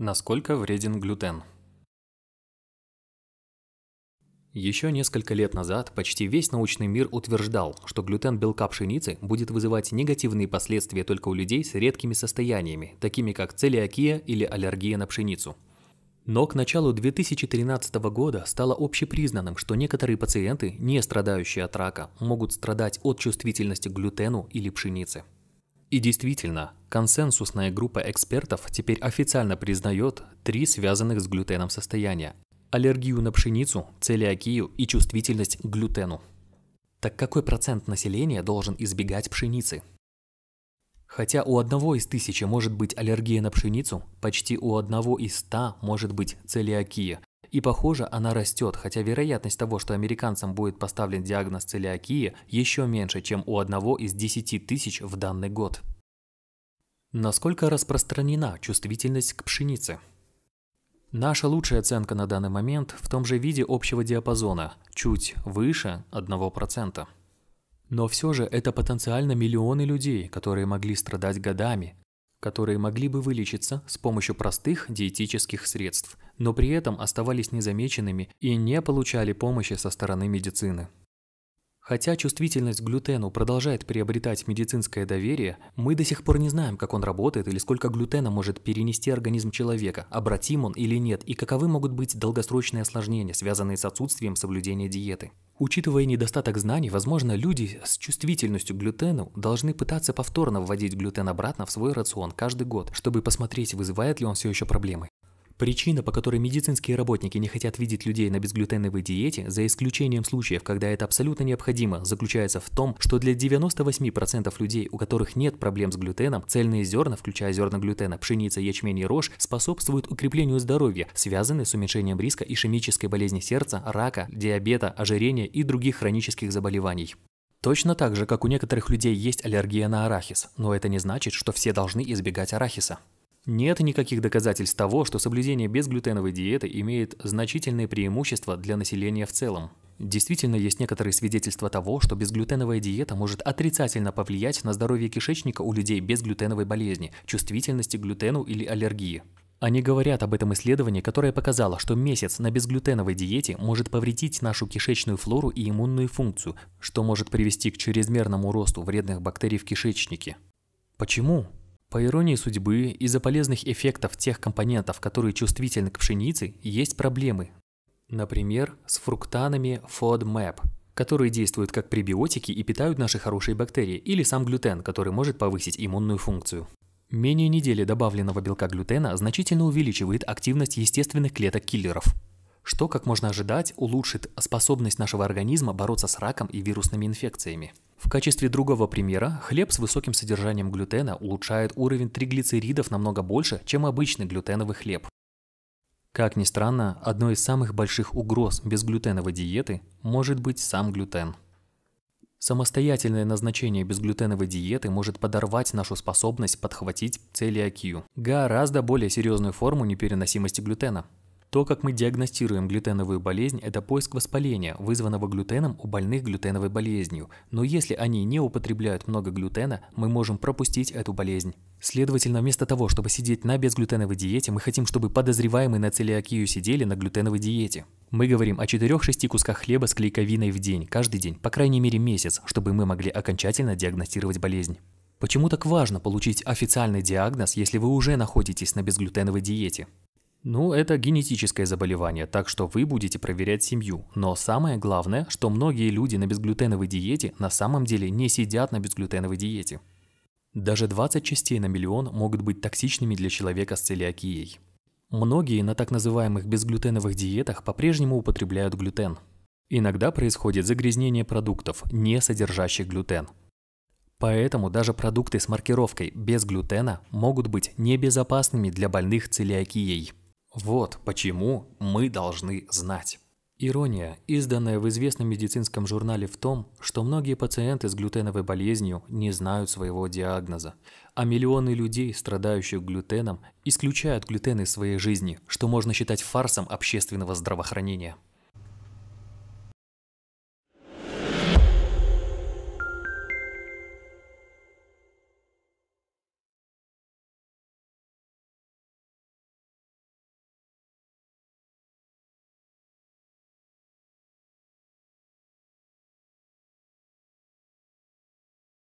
Насколько вреден глютен? Еще несколько лет назад почти весь научный мир утверждал, что глютен белка пшеницы будет вызывать негативные последствия только у людей с редкими состояниями, такими как целиакия или аллергия на пшеницу. Но к началу 2013 года стало общепризнанным, что некоторые пациенты, не страдающие от рака, могут страдать от чувствительности к глютену или пшенице. И действительно, консенсусная группа экспертов теперь официально признает три связанных с глютеном состояния – аллергию на пшеницу, целиакию и чувствительность к глютену. Так какой процент населения должен избегать пшеницы? Хотя у одного из тысячи может быть аллергия на пшеницу, почти у одного из ста может быть целиакия, и похоже, она растет, хотя вероятность того, что американцам будет поставлен диагноз целиакии, еще меньше, чем у одного из 10 тысяч в данный год. Насколько распространена чувствительность к пшенице? Наша лучшая оценка на данный момент в том же виде общего диапазона, чуть выше 1%. Но все же это потенциально миллионы людей, которые могли страдать годами, которые могли бы вылечиться с помощью простых диетических средств – но при этом оставались незамеченными и не получали помощи со стороны медицины. Хотя чувствительность к глютену продолжает приобретать медицинское доверие, мы до сих пор не знаем, как он работает или сколько глютена может перенести организм человека, обратим он или нет, и каковы могут быть долгосрочные осложнения, связанные с отсутствием соблюдения диеты. Учитывая недостаток знаний, возможно, люди с чувствительностью к глютену должны пытаться повторно вводить глютен обратно в свой рацион каждый год, чтобы посмотреть, вызывает ли он все еще проблемы. Причина, по которой медицинские работники не хотят видеть людей на безглютеновой диете, за исключением случаев, когда это абсолютно необходимо, заключается в том, что для 98% людей, у которых нет проблем с глютеном, цельные зерна, включая зерна глютена, пшеница, ячмень и рожь, способствуют укреплению здоровья, связанные с уменьшением риска ишемической болезни сердца, рака, диабета, ожирения и других хронических заболеваний. Точно так же, как у некоторых людей есть аллергия на арахис, но это не значит, что все должны избегать арахиса. Нет никаких доказательств того, что соблюдение безглютеновой диеты имеет значительные преимущества для населения в целом. Действительно, есть некоторые свидетельства того, что безглютеновая диета может отрицательно повлиять на здоровье кишечника у людей без глютеновой болезни, чувствительности к глютену или аллергии. Они говорят об этом исследовании, которое показало, что месяц на безглютеновой диете может повредить нашу кишечную флору и иммунную функцию, что может привести к чрезмерному росту вредных бактерий в кишечнике. Почему? По иронии судьбы, из-за полезных эффектов тех компонентов, которые чувствительны к пшенице, есть проблемы. Например, с фруктанами FODMAP, которые действуют как пребиотики и питают наши хорошие бактерии, или сам глютен, который может повысить иммунную функцию. Менее недели добавленного белка глютена значительно увеличивает активность естественных клеток-киллеров что, как можно ожидать, улучшит способность нашего организма бороться с раком и вирусными инфекциями. В качестве другого примера, хлеб с высоким содержанием глютена улучшает уровень триглицеридов намного больше, чем обычный глютеновый хлеб. Как ни странно, одной из самых больших угроз безглютеновой диеты может быть сам глютен. Самостоятельное назначение безглютеновой диеты может подорвать нашу способность подхватить целиакию, гораздо более серьезную форму непереносимости глютена – то, как мы диагностируем глютеновую болезнь, это поиск воспаления, вызванного глютеном у больных глютеновой болезнью. Но если они не употребляют много глютена, мы можем пропустить эту болезнь. Следовательно, вместо того, чтобы сидеть на безглютеновой диете, мы хотим, чтобы подозреваемые на целиакию сидели на глютеновой диете. Мы говорим о 4-6 кусках хлеба с клейковиной в день, каждый день, по крайней мере месяц, чтобы мы могли окончательно диагностировать болезнь. Почему так важно получить официальный диагноз, если вы уже находитесь на безглютеновой диете? Ну, это генетическое заболевание, так что вы будете проверять семью. Но самое главное, что многие люди на безглютеновой диете на самом деле не сидят на безглютеновой диете. Даже 20 частей на миллион могут быть токсичными для человека с целиакией. Многие на так называемых безглютеновых диетах по-прежнему употребляют глютен. Иногда происходит загрязнение продуктов, не содержащих глютен. Поэтому даже продукты с маркировкой без глютена могут быть небезопасными для больных целиакией. Вот почему мы должны знать. Ирония, изданная в известном медицинском журнале в том, что многие пациенты с глютеновой болезнью не знают своего диагноза, а миллионы людей, страдающих глютеном, исключают глютен из своей жизни, что можно считать фарсом общественного здравоохранения.